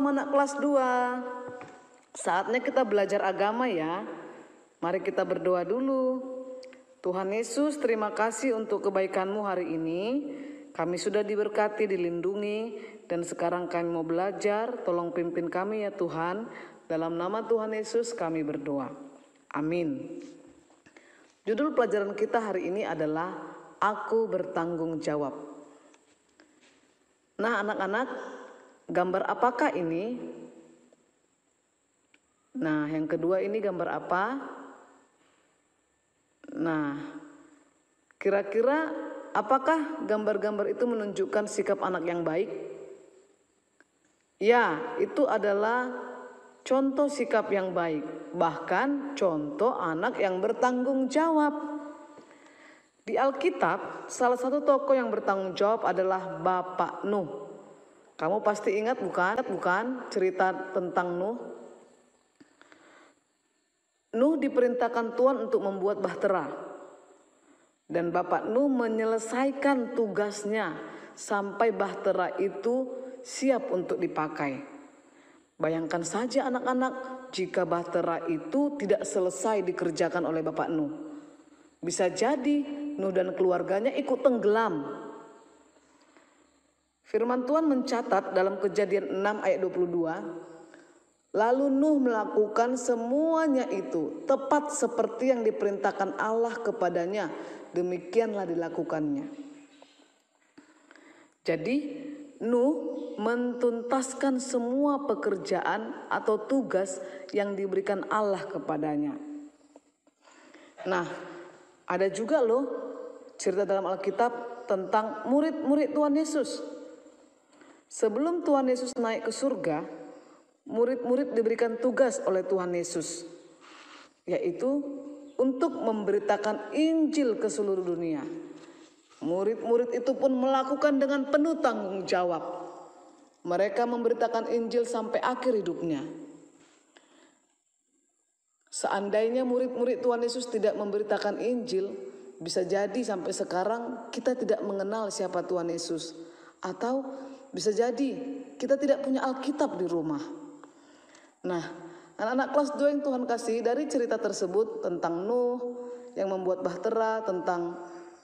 Shalom anak kelas 2. Saatnya kita belajar agama ya. Mari kita berdoa dulu. Tuhan Yesus, terima kasih untuk kebaikanmu hari ini. Kami sudah diberkati, dilindungi, dan sekarang kami mau belajar. Tolong pimpin kami ya Tuhan. Dalam nama Tuhan Yesus kami berdoa. Amin. Judul pelajaran kita hari ini adalah Aku Bertanggung Jawab. Nah anak-anak, Gambar apakah ini? Nah, yang kedua ini gambar apa? Nah, kira-kira apakah gambar-gambar itu menunjukkan sikap anak yang baik? Ya, itu adalah contoh sikap yang baik, bahkan contoh anak yang bertanggung jawab. Di Alkitab, salah satu tokoh yang bertanggung jawab adalah Bapak Nuh. Kamu pasti ingat bukan? Bukan cerita tentang Nuh. Nuh diperintahkan Tuhan untuk membuat bahtera. Dan Bapak Nuh menyelesaikan tugasnya sampai bahtera itu siap untuk dipakai. Bayangkan saja anak-anak jika bahtera itu tidak selesai dikerjakan oleh Bapak Nuh. Bisa jadi Nuh dan keluarganya ikut tenggelam Firman Tuhan mencatat dalam kejadian 6 ayat 22, lalu Nuh melakukan semuanya itu tepat seperti yang diperintahkan Allah kepadanya, demikianlah dilakukannya. Jadi Nuh mentuntaskan semua pekerjaan atau tugas yang diberikan Allah kepadanya. Nah, ada juga loh cerita dalam Alkitab tentang murid-murid Tuhan Yesus Sebelum Tuhan Yesus naik ke surga, murid-murid diberikan tugas oleh Tuhan Yesus, yaitu untuk memberitakan Injil ke seluruh dunia. Murid-murid itu pun melakukan dengan penuh tanggung jawab. Mereka memberitakan Injil sampai akhir hidupnya. Seandainya murid-murid Tuhan Yesus tidak memberitakan Injil, bisa jadi sampai sekarang kita tidak mengenal siapa Tuhan Yesus, atau bisa jadi kita tidak punya Alkitab di rumah. Nah, anak-anak kelas 2 yang Tuhan kasih dari cerita tersebut tentang Nuh yang membuat bahtera, tentang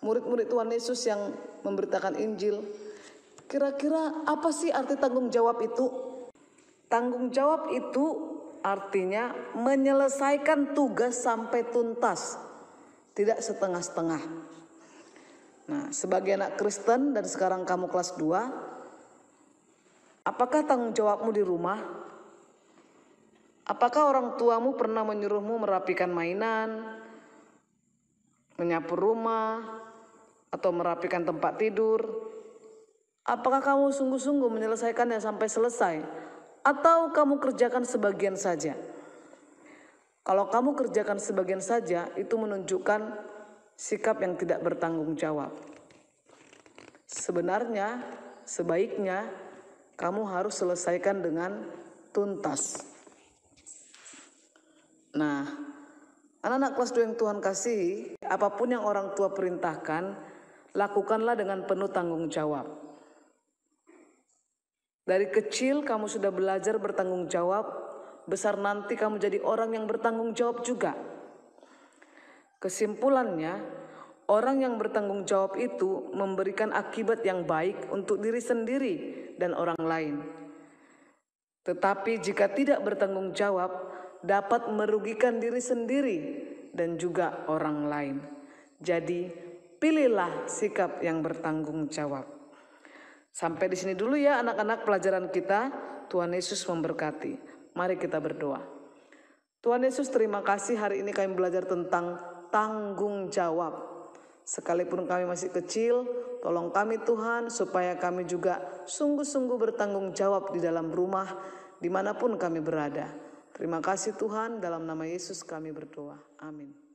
murid-murid Tuhan Yesus yang memberitakan Injil. Kira-kira apa sih arti tanggung jawab itu? Tanggung jawab itu artinya menyelesaikan tugas sampai tuntas, tidak setengah-setengah. Nah, sebagai anak Kristen dan sekarang kamu kelas 2, Apakah tanggung jawabmu di rumah? Apakah orang tuamu pernah menyuruhmu merapikan mainan, menyapu rumah, atau merapikan tempat tidur? Apakah kamu sungguh-sungguh menyelesaikannya sampai selesai, atau kamu kerjakan sebagian saja? Kalau kamu kerjakan sebagian saja, itu menunjukkan sikap yang tidak bertanggung jawab. Sebenarnya, sebaiknya kamu harus selesaikan dengan tuntas. Nah, anak-anak kelas 2 yang Tuhan kasih, apapun yang orang tua perintahkan, lakukanlah dengan penuh tanggung jawab. Dari kecil kamu sudah belajar bertanggung jawab, besar nanti kamu jadi orang yang bertanggung jawab juga. Kesimpulannya, orang yang bertanggung jawab itu memberikan akibat yang baik untuk diri sendiri dan orang lain. Tetapi jika tidak bertanggung jawab, dapat merugikan diri sendiri dan juga orang lain. Jadi, pilihlah sikap yang bertanggung jawab. Sampai di sini dulu ya anak-anak pelajaran kita. Tuhan Yesus memberkati. Mari kita berdoa. Tuhan Yesus, terima kasih hari ini kami belajar tentang tanggung jawab. Sekalipun kami masih kecil, tolong kami Tuhan supaya kami juga sungguh-sungguh bertanggung jawab di dalam rumah dimanapun kami berada. Terima kasih Tuhan, dalam nama Yesus kami berdoa. Amin.